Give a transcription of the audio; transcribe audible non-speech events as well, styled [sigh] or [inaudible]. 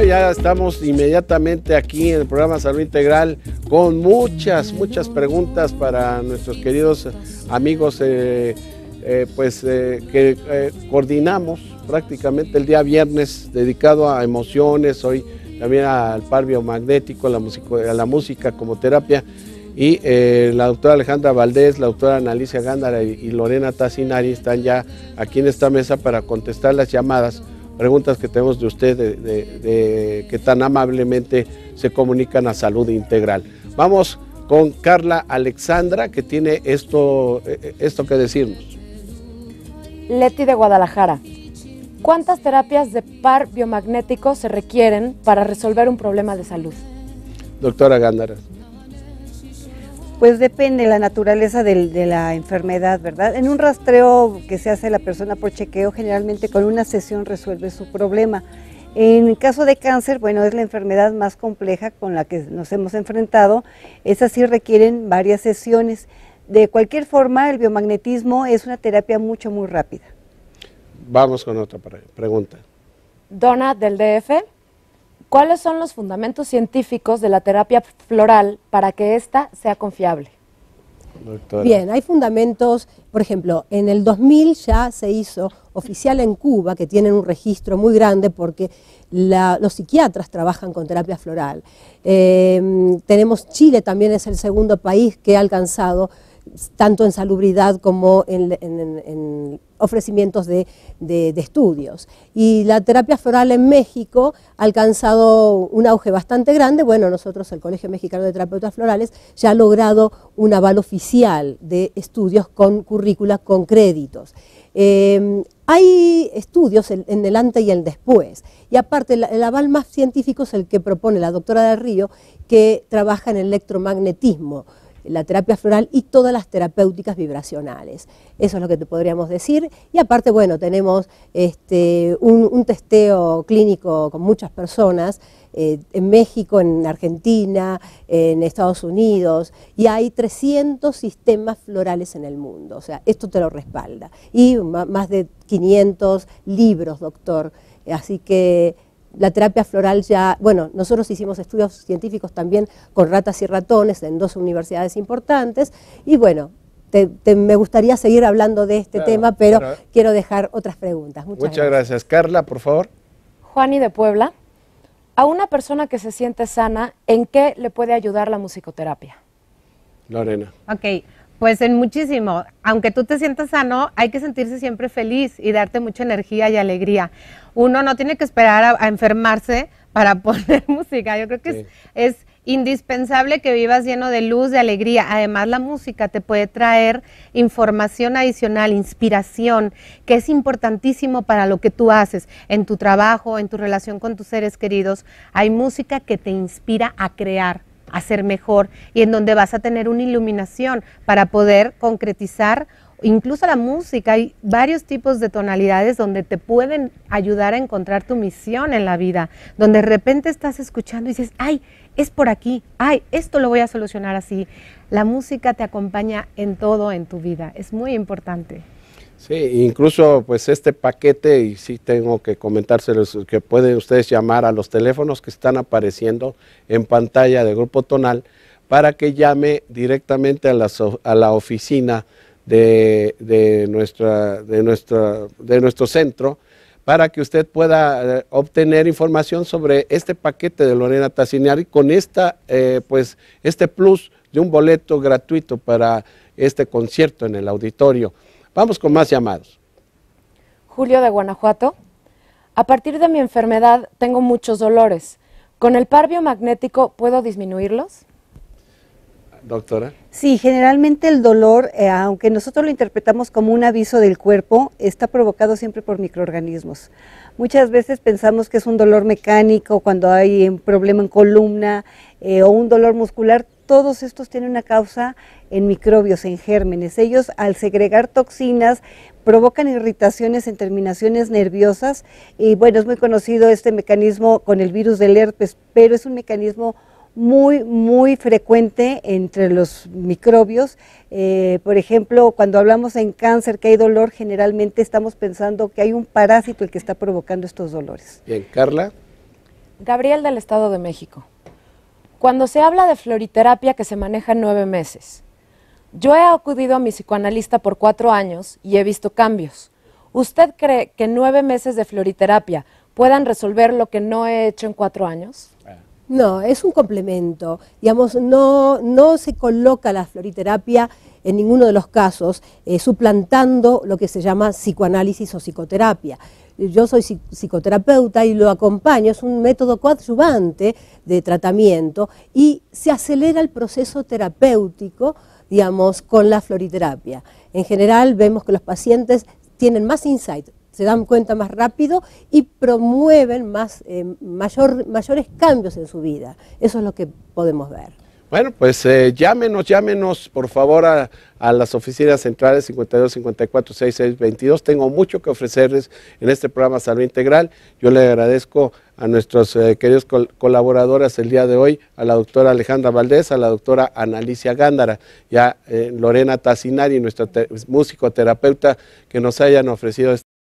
Eh, ya estamos inmediatamente aquí en el programa Salud Integral con muchas, muchas preguntas para nuestros queridos amigos, eh, eh, pues que coordinamos prácticamente el día viernes dedicado a emociones, hoy también al par biomagnético, a la, música como terapia. Y la doctora Alejandra Valdés, la doctora Analicia Gándara y, Lorena Tassinari están ya aquí en esta mesa para contestar las llamadas preguntas que tenemos de usted, de, que tan amablemente se comunican a salud integral. Vamos con Carla Alexandra, que tiene esto, eh, eh, esto que decirnos. Leti de Guadalajara. ¿Cuántas terapias de par biomagnético se requieren para resolver un problema de salud? Doctora Gándara. Pues depende la naturaleza de la enfermedad, ¿verdad? En un rastreo que se hace la persona por chequeo, generalmente con una sesión resuelve su problema. En caso de cáncer, bueno, es la enfermedad más compleja con la que nos hemos enfrentado. Esas sí requieren varias sesiones. De cualquier forma, el biomagnetismo es una terapia mucho, muy rápida. Vamos con otra pregunta. Dona del DF ¿Cuáles son los fundamentos científicos de la terapia floral para que ésta sea confiable? Bien, hay fundamentos, por ejemplo, en el 2000 ya se hizo oficial en Cuba, que tienen un registro muy grande porque los psiquiatras trabajan con terapia floral. Eh, tenemos Chile también es el segundo país que ha alcanzado tanto en salubridad como en, ofrecimientos de, estudios. Y la terapia floral en México ha alcanzado un auge bastante grande. Bueno, nosotros, el Colegio Mexicano de Terapeutas Florales, ya ha logrado un aval oficial de estudios con currícula, con créditos. Em, hay estudios en, delante y el después, y aparte el, aval más científico es el que propone la doctora del Río, que trabaja en electromagnetismo, la terapia floral y todas las terapéuticas vibracionales. Eso es lo que te podríamos decir. Y aparte, bueno, tenemos este, un, testeo clínico con muchas personas eh, en México, en Argentina, en Estados Unidos, y hay 300 sistemas florales en el mundo. O sea, esto te lo respalda. Y más de 500 libros, doctor. Así que la terapia floral ya, bueno, nosotros hicimos estudios científicos también con ratas y ratones en dos universidades importantes y bueno, me gustaría seguir hablando de este tema, pero quiero dejar otras preguntas. Muchas, gracias. Carla, por favor. Juani de Puebla, a una persona que se siente sana, ¿en qué le puede ayudar la musicoterapia? Lorena. Ok, pues en muchísimo. Aunque tú te sientas sano, hay que sentirse siempre feliz y darte mucha energía y alegría. Uno no tiene que esperar a, enfermarse para [laughs] poner música. Yo creo que es indispensable que vivas lleno de luz, de alegría. Además, la música te puede traer información adicional, inspiración, que es importantísimo para lo que tú haces en tu trabajo, en tu relación con tus seres queridos. Hay música que te inspira a crear hacer mejor y en donde vas a tener una iluminación para poder concretizar incluso la música, hay varios tipos de tonalidades donde te pueden ayudar a encontrar tu misión en la vida, donde de repente estás escuchando y dices, ay, es por aquí, ay, esto lo voy a solucionar así. La música te acompaña en todo en tu vida, es muy importante. Sí, incluso pues este paquete, y sí tengo que comentárselos, que pueden ustedes llamar a los teléfonos que están apareciendo en pantalla de Grupo Tonal para que llame directamente a la, a la oficina de, de, nuestra, de, nuestra, de nuestro centro para que usted pueda eh, obtener información sobre este paquete de Lorena Tassinari con esta, eh, pues, este plus de un boleto gratuito para este concierto en el auditorio. Vamos con más llamados. Julio de Guanajuato. A partir de mi enfermedad tengo muchos dolores. ¿Con el par magnético puedo disminuirlos? doctora? Sí, generalmente el dolor, eh, aunque nosotros lo interpretamos como un aviso del cuerpo, está provocado siempre por microorganismos. Muchas veces pensamos que es un dolor mecánico cuando hay un problema en columna eh, o un dolor muscular. Todos estos tienen una causa en microbios, en gérmenes. Ellos al segregar toxinas provocan irritaciones en terminaciones nerviosas y bueno, es muy conocido este mecanismo con el virus del herpes, pero es un mecanismo muy, muy frecuente entre los microbios. Eh, por ejemplo, cuando hablamos en cáncer, que hay dolor, generalmente estamos pensando que hay un parásito el que está provocando estos dolores. Bien, Carla. Gabriel del Estado de México. Cuando se habla de floriterapia que se maneja en nueve meses, yo he acudido a mi psicoanalista por cuatro años y he visto cambios. ¿Usted cree que nueve meses de floriterapia puedan resolver lo que no he hecho en cuatro años? Ah. No, es un complemento. Digamos, no, se coloca la floriterapia en ninguno de los casos, eh, suplantando lo que se llama psicoanálisis o psicoterapia. Yo soy psicoterapeuta y lo acompaño, es un método coadyuvante de tratamiento y se acelera el proceso terapéutico, digamos, con la floriterapia. En general vemos que los pacientes tienen más insight, se dan cuenta más rápido y promueven más, eh, mayor, mayores cambios en su vida. Eso es lo que podemos ver. Bueno, pues eh, llámenos, llámenos por favor a, las oficinas centrales 52 54 66 Tengo mucho que ofrecerles en este programa Salud Integral. Yo le agradezco a nuestros eh, queridos colaboradores el día de hoy, a la doctora Alejandra Valdés, a la doctora Analicia Gándara y a Lorena Tassinari, nuestra músico-terapeuta, que nos hayan ofrecido este...